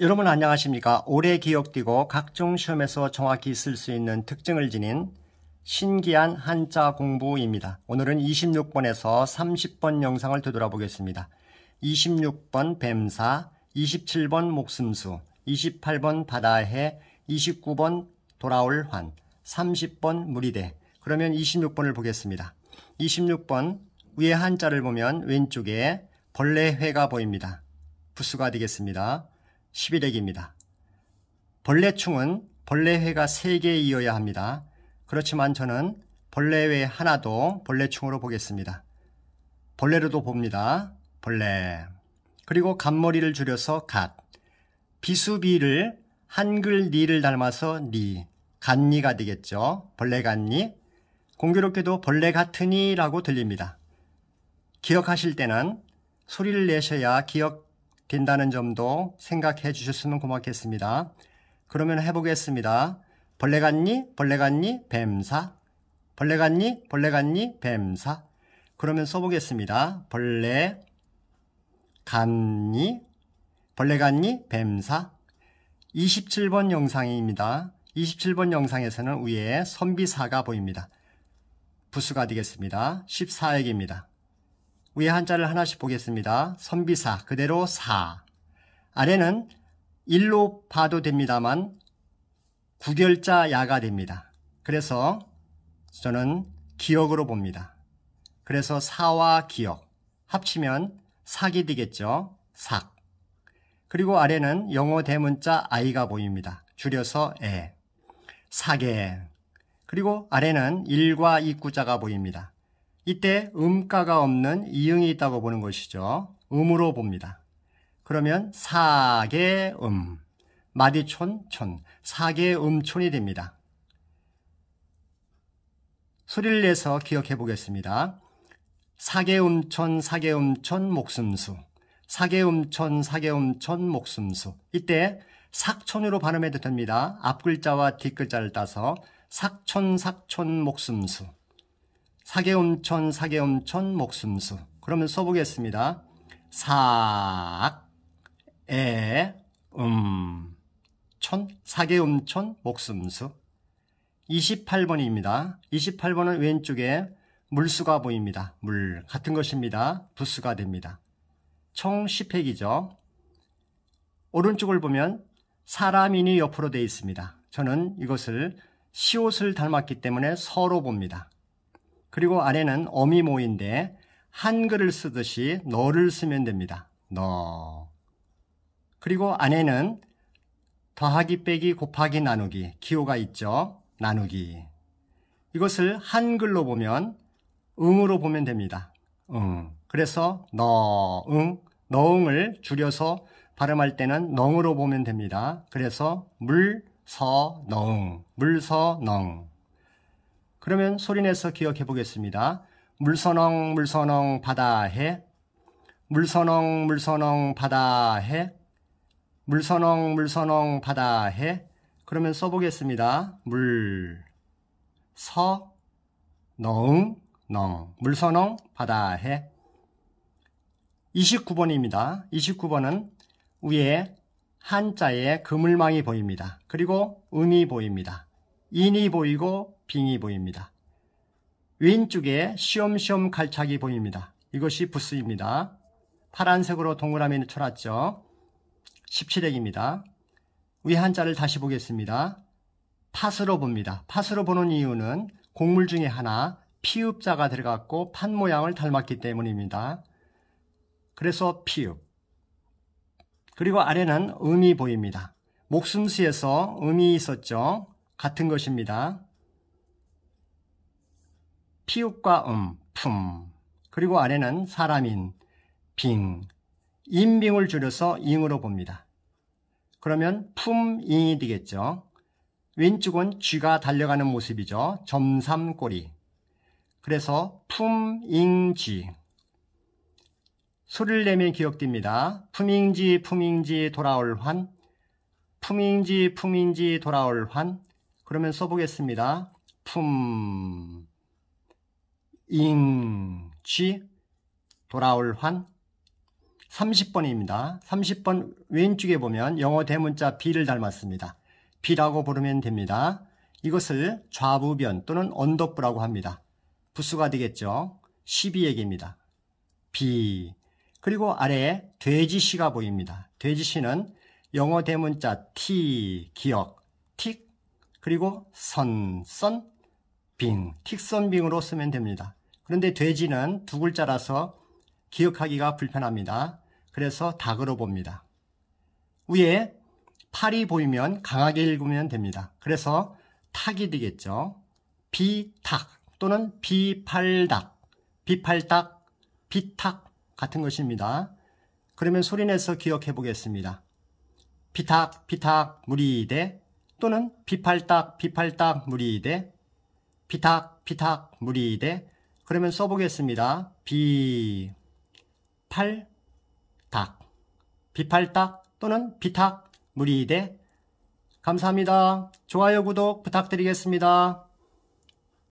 여러분 안녕하십니까? 오래 기억되고 각종 시험에서 정확히 쓸 수 있는 특징을 지닌 신기한 한자 공부입니다. 오늘은 26번에서 30번 영상을 되돌아보겠습니다. 26번 뱀사, 27번 목숨수, 28번 바다해, 29번 돌아올 환, 30번 무리대. 그러면 26번을 보겠습니다. 26번 위에 한자를 보면 왼쪽에 벌레회가 보입니다. 부수가 되겠습니다. 12렉입니다. 벌레충은 벌레회가 3개이어야 합니다. 그렇지만 저는 벌레회 하나도 벌레충으로 보겠습니다. 벌레로도 봅니다. 벌레. 그리고 갓머리를 줄여서 갓. 비수비를 한글 니를 닮아서 니. 갓니가 되겠죠. 벌레 갓니. 공교롭게도 벌레 같으니라고 들립니다. 기억하실 때는 소리를 내셔야 기억 된다는 점도 생각해 주셨으면 고맙겠습니다. 그러면 해보겠습니다. 벌레 같니? 벌레 같니? 뱀사. 벌레 같니? 벌레 같니? 뱀사. 그러면 써보겠습니다. 벌레 같니? 벌레 같니? 뱀사. 27번 영상입니다. 27번 영상에서는 위에 선비사가 보입니다. 부수가 되겠습니다. 14액입니다. 위에 한자를 하나씩 보겠습니다. 선비사 그대로 사 아래는 일로 봐도 됩니다만 구결자 야가 됩니다. 그래서 저는 기억으로 봅니다. 그래서 사와 기억 합치면 사기 되겠죠. 삭 그리고 아래는 영어 대문자 i가 보입니다. 줄여서 에 사계 그리고 아래는 일과입구자가 보입니다. 이때 음가가 없는 이응이 있다고 보는 것이죠. 음으로 봅니다. 그러면 사계음, 마디촌, 촌, 사계음촌이 됩니다. 소리를 내서 기억해 보겠습니다. 사계음촌, 사계음촌, 목숨수 사계음촌, 사계음촌, 목숨수 이때 삭촌으로 발음해도 됩니다. 앞글자와 뒷글자를 따서 삭촌, 삭촌, 목숨수 사계음천 사계음천 목숨수 그러면 써보겠습니다. 사 에, 음, 천, 사계음, 천, 목숨수. 28번입니다. 28번은 왼쪽에 물수가 보입니다. 물, 같은 것입니다. 부수가 됩니다. 총 10팩이죠. 오른쪽을 보면 사람인이 옆으로 되어 있습니다. 저는 이것을 시옷을 닮았기 때문에 서로 봅니다. 그리고 아래는 어미모인데 한글을 쓰듯이 너를 쓰면 됩니다. 너. 그리고 안에는 더하기 빼기 곱하기 나누기 기호가 있죠. 나누기. 이것을 한글로 보면 응으로 보면 됩니다. 응. 그래서 너응 너응을 줄여서 발음할 때는 넝으로 보면 됩니다. 그래서 물서넝 물서넝 그러면 소리내서 기억해 보겠습니다. 물선엉 물선엉 바다해 물선엉 물선엉 바다해 물선엉 물선엉 바다해 그러면 써보겠습니다. 물서넝넝 물선엉 바다해 29번입니다. 29번은 위에 한자에 그물망이 보입니다. 그리고 음이 보입니다. 인이 보이고 빙이 보입니다. 왼쪽에 시험시험 갈착이 보입니다. 이것이 부스입니다. 파란색으로 동그라미를 쳐놨죠. 17액입니다. 위 한자를 다시 보겠습니다. 팥으로 봅니다. 팥으로 보는 이유는 곡물 중에 하나 피읍자가 들어갔고 판 모양을 닮았기 때문입니다. 그래서 피읍. 그리고 아래는 음이 보입니다. 목숨수에서 음이 있었죠. 같은 것입니다. 피읍과 음, 품 그리고 아래는 사람인, 빙, 인빙을 줄여서 잉으로 봅니다. 그러면 품잉이 되겠죠. 왼쪽은 쥐가 달려가는 모습이죠. 점삼꼬리. 그래서 품잉쥐. 소리를 내면 기억됩니다. 품잉지 품잉지 돌아올 환. 품잉지 품잉지 돌아올 환. 그러면 써보겠습니다. 품, 잉, 쥐, 돌아올 환, 30번입니다. 30번 왼쪽에 보면 영어 대문자 B를 닮았습니다. B라고 부르면 됩니다. 이것을 좌부변 또는 언더부라고 합니다. 부수가 되겠죠. 1 2에게입니다 B 그리고 아래에 돼지씨가 보입니다. 돼지씨는 영어 대문자 T 기억 그리고 선, 선, 빙, 틱선 빙으로 쓰면 됩니다. 그런데 돼지는 두 글자라서 기억하기가 불편합니다. 그래서 닭으로 봅니다. 위에 팔이 보이면 강하게 읽으면 됩니다. 그래서 탁이 되겠죠. 비탁 또는 비팔닭, 비팔닭, 비탁 같은 것입니다. 그러면 소리내서 기억해 보겠습니다. 비탁, 비탁, 무리대, 또는 비팔딱 비팔딱 무리이대 비탁 비탁 무리이대 그러면 써보겠습니다. 비팔딱 비팔딱 또는 비탁 무리이대 감사합니다. 좋아요 구독 부탁드리겠습니다.